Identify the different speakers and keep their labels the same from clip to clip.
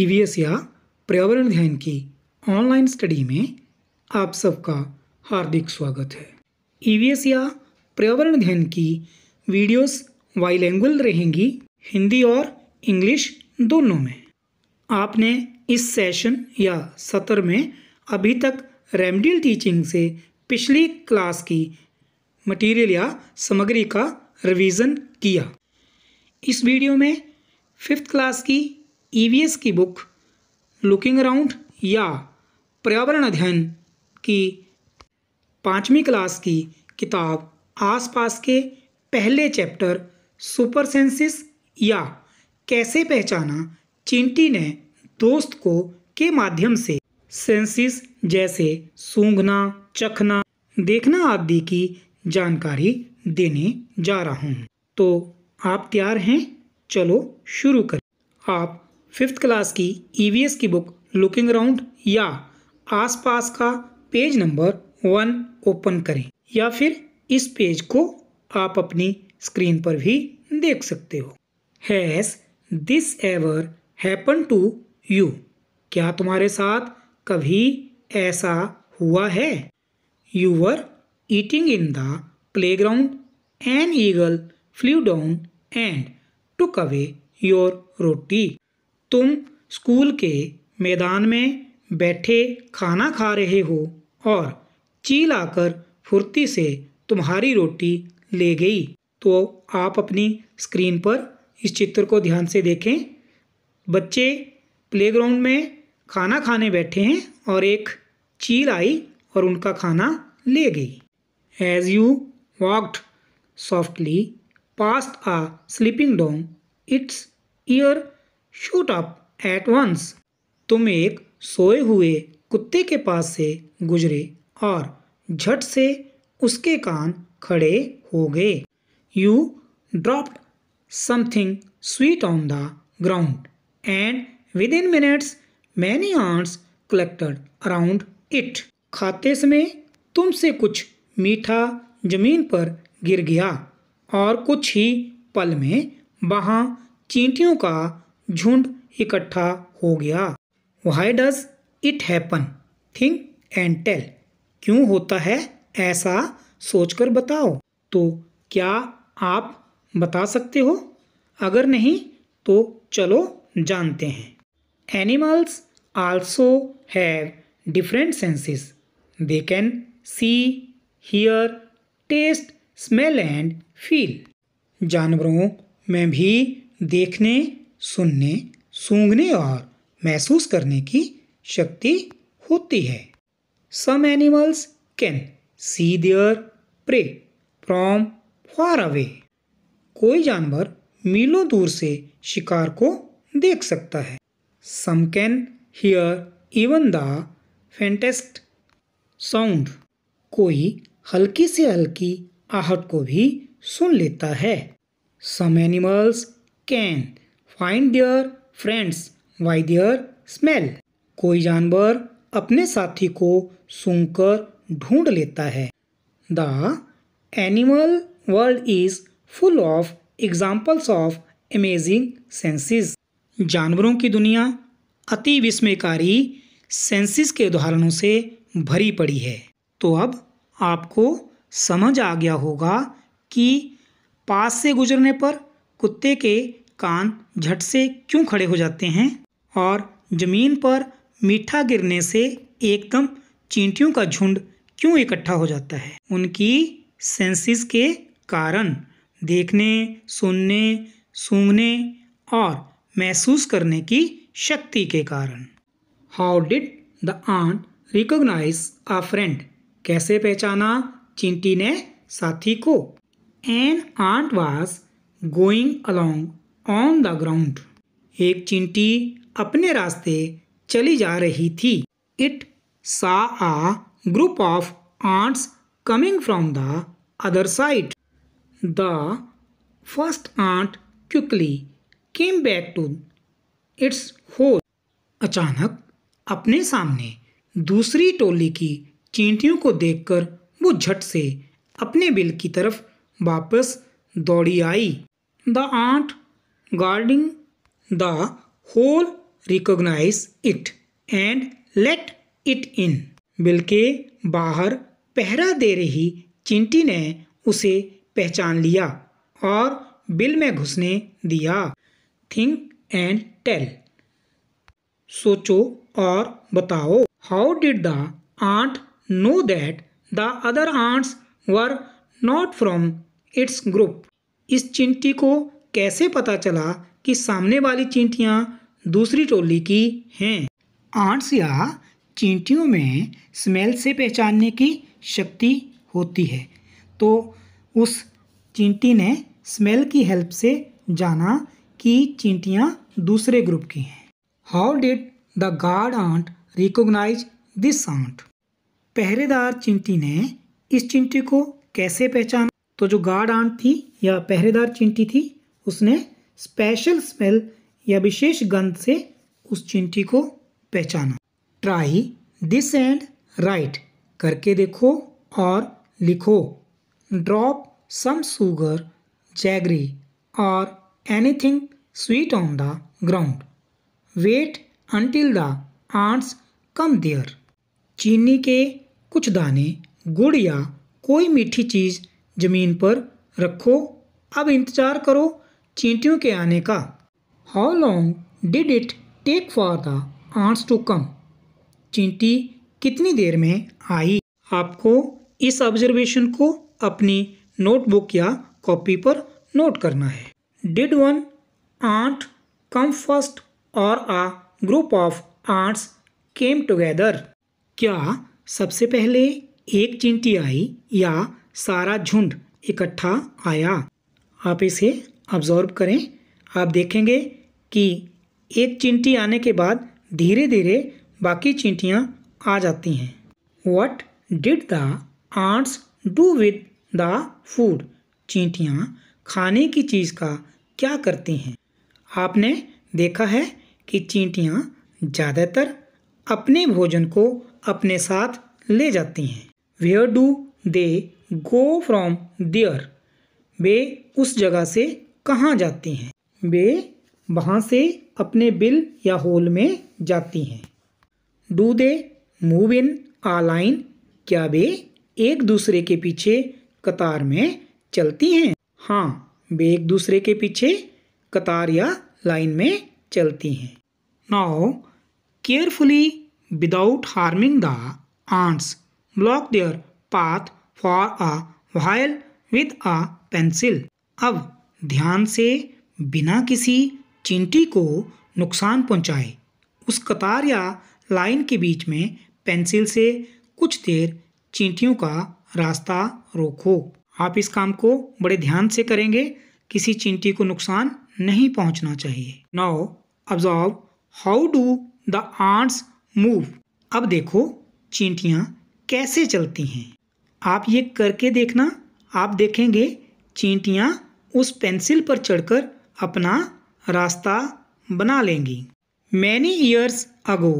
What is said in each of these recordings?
Speaker 1: EVS e या पर्यावरण ध्यान की ऑनलाइन स्टडी में आप सबका हार्दिक स्वागत है ईवीएस e या पर्यावरण ध्यान की वीडियोस वाइलैंगुअल रहेंगी हिंदी और इंग्लिश दोनों में आपने इस सेशन या सत्र में अभी तक रेमडियल टीचिंग से पिछली क्लास की मटेरियल या सामग्री का रिवीजन किया इस वीडियो में फिफ्थ क्लास की E e S book looking around या पर्यावरण अध्ययन की पाँचवीं क्लास की किताब आसपास के पहले चैप्टर सुपर सेंसिस या कैसे पहचाना चिंटी ने दोस्त को के माध्यम से सेंसिस जैसे सूंघना चखना देखना आदि की जानकारी देने जा रहा हूँ तो आप तैयार हैं चलो शुरू करें आप फिफ्थ क्लास की E e S book looking round या आसपास का पेज नंबर वन ओपन करें या फिर इस पेज को आप अपनी स्क्रीन पर भी देख सकते हो has this ever happen to you क्या तुम्हारे साथ कभी ऐसा हुआ है you were eating in the playground an eagle flew down and took away your roti तुम स्कूल के मैदान में बैठे खाना खा रहे हो और चील आकर फुर्ती से तुम्हारी रोटी ले गई तो आप अपनी स्क्रीन पर इस चित्र को ध्यान से देखें बच्चे प्लेग्राउंड में खाना खाने बैठे हैं और एक चील आई और उनका खाना ले गई as you walked softly past a sleeping dog its ear shoot up at once तुम एक सोए हुए कुत्ते के पास से गुजरे और झट से उसके कान खड़े हो गए you dropped something sweet on the ground and within minutes many ants collected around it खाते समय तुमसे कुछ मीठा जमीन पर गिर गया और कुछ ही पल में वहाँ चींटियों का झुंड इकट्ठा हो गया why does it happen think and tell क्यों होता है ऐसा सोचकर बताओ तो क्या आप बता सकते हो अगर नहीं तो चलो जानते हैं animals also have different senses they can see hear taste smell and feel जानवरों में भी देखने सुनने सूंघने और महसूस करने की शक्ति होती है some animals can see their prey from far away कोई जानवर मीलों दूर से शिकार को देख सकता है some can hear even the faintest sound कोई हल्की से हल्की आहट को भी सुन लेता है some animals can find their friends by their smell कोई जानवर अपने साथी को सूंघकर ढूंढ लेता है the animal world is full of examples of amazing senses जानवरों की दुनिया अति विस्मयकारी सेंसेस के उदाहरणों से भरी पड़ी है तो अब आपको समझ आ गया होगा कि पास से गुजरने पर कुत्ते के कान झट से क्यों खड़े हो जाते हैं और ज़मीन पर मीठा गिरने से एकदम चींटियों का झुंड क्यों इकट्ठा हो जाता है उनकी सेंसेस के कारण देखने सुनने सूंघने और महसूस करने की शक्ति के कारण how did the ant recognise a friend कैसे पहचाना चिंटी ने साथी को an ant was going along on the ground एक चिंटी अपने रास्ते चली जा रही थी it saw a group of ants coming from the other side the first ant quickly came back to its hole अचानक अपने सामने दूसरी टोली की चींटियों को देखकर वो झट से अपने बिल की तरफ वापस दौड़ी आई the ant guarding the hole recognize it and let it in बिल के बाहर पहरा दे रही चिंटी ने उसे पहचान लिया और बिल में घुसने दिया थिंक एंड टेल सोचो और बताओ how did the ant know that the other ants were not from its group इस चिंटी को कैसे पता चला कि सामने वाली चींटियाँ दूसरी टोली की हैं आंट्स या चींटियों में स्मेल से पहचानने की शक्ति होती है तो उस चींटी ने स्मेल की हेल्प से जाना कि चींटियाँ दूसरे ग्रुप की हैं how did the guard ant recognise this ant पहरेदार चिंटी ने इस चिंटी को कैसे पहचाना तो जो गार्ड आंट थी या पहरेदार चिंटी थी उसने स्पेशल स्मेल या विशेष गंध से उस चिंटी को पहचाना ट्राई दिस एंड राइट करके देखो और लिखो ड्रॉप सम सुगर जैगरी और anything sweet on the ground wait until the ants come there चीनी के कुछ दाने गुड़ या कोई मीठी चीज़ ज़मीन पर रखो अब इंतज़ार करो चींटियों के आने का how long did it take for the ants to come चींटी कितनी देर में आई आपको इस ऑब्जर्वेशन को अपनी नोटबुक या कॉपी पर नोट करना है did one ant come first और a group of ants came together क्या सबसे पहले एक चिंटी आई या सारा झुंड इकट्ठा आया आप इसे ऑब्जॉर्व करें आप देखेंगे कि एक चिंटी आने के बाद धीरे धीरे बाकी चींटियाँ आ जाती हैं what did the ants do with the food चींटियाँ खाने की चीज़ का क्या करती हैं आपने देखा है कि चींटियाँ ज़्यादातर अपने भोजन को अपने साथ ले जाती हैं where do they go from there वे उस जगह से कहाँ जाती हैं वे वहाँ से अपने बिल या होल में जाती हैं do they move in a line क्या वे एक दूसरे के पीछे कतार में चलती हैं हाँ वे एक दूसरे के पीछे कतार या लाइन में चलती हैं now carefully without harming the ants block their path for a while with a pencil अब ध्यान से बिना किसी चिंटी को नुकसान पहुंचाए उस कतार या लाइन के बीच में पेंसिल से कुछ देर चींटियों का रास्ता रोको आप इस काम को बड़े ध्यान से करेंगे किसी चिंटी को नुकसान नहीं पहुंचना चाहिए now observe how do the ants move अब देखो चींटियाँ कैसे चलती हैं आप ये करके देखना आप देखेंगे चींटियाँ उस पेंसिल पर चढ़कर अपना रास्ता बना लेंगी many years ago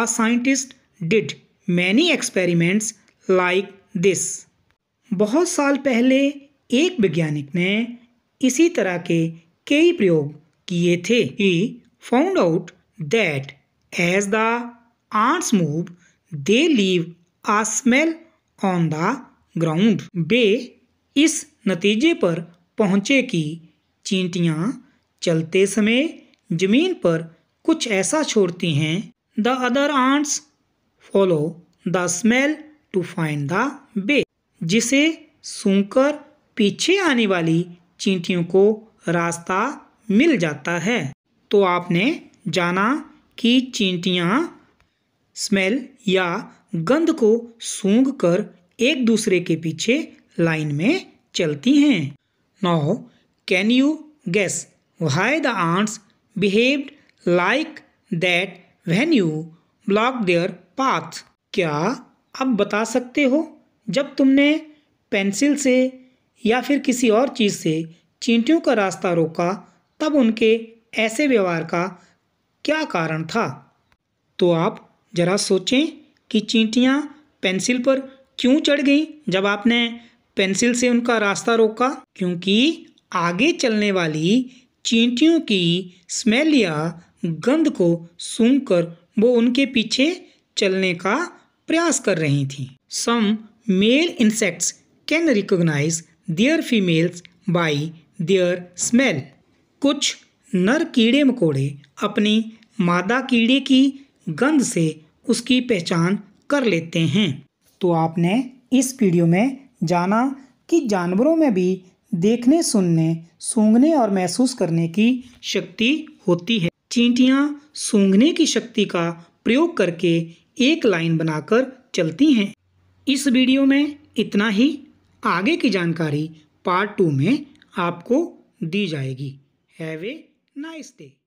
Speaker 1: a scientist did many experiments like this बहुत साल पहले एक वैज्ञानिक ने इसी तरह के कई प्रयोग किए थे he found out that as the ants move they leave a smell on the ground बे इस नतीजे पर पहुँचे कि चींटियाँ चलते समय ज़मीन पर कुछ ऐसा छोड़ती हैं the other ants follow the smell to find the way जिसे सुनकर पीछे आने वाली चींटियों को रास्ता मिल जाता है तो आपने जाना कि चींटियाँ स्मेल या गंध को सूंघ कर एक दूसरे के पीछे लाइन में चलती हैं Now, can you guess why the ants behaved like that when you blocked their path? क्या आप बता सकते हो जब तुमने पेंसिल से या फिर किसी और चीज़ से चींटियों का रास्ता रोका तब उनके ऐसे व्यवहार का क्या कारण था तो आप ज़रा सोचें कि चींटियाँ पेंसिल पर क्यों चढ़ गईं जब आपने पेंसिल से उनका रास्ता रोका क्योंकि आगे चलने वाली चींटियों की स्मेल या गंध को सूंघकर वो उनके पीछे चलने का प्रयास कर रही थी some male insects can recognise their females by their smell कुछ नर कीड़े मकोड़े अपनी मादा कीड़े की गंध से उसकी पहचान कर लेते हैं तो आपने इस वीडियो में जाना कि जानवरों में भी देखने सुनने सूंघने और महसूस करने की शक्ति होती है चींटियाँ सूंघने की शक्ति का प्रयोग करके एक लाइन बनाकर चलती हैं इस वीडियो में इतना ही आगे की जानकारी पार्ट टू में आपको दी जाएगी हैव ए नाइस डे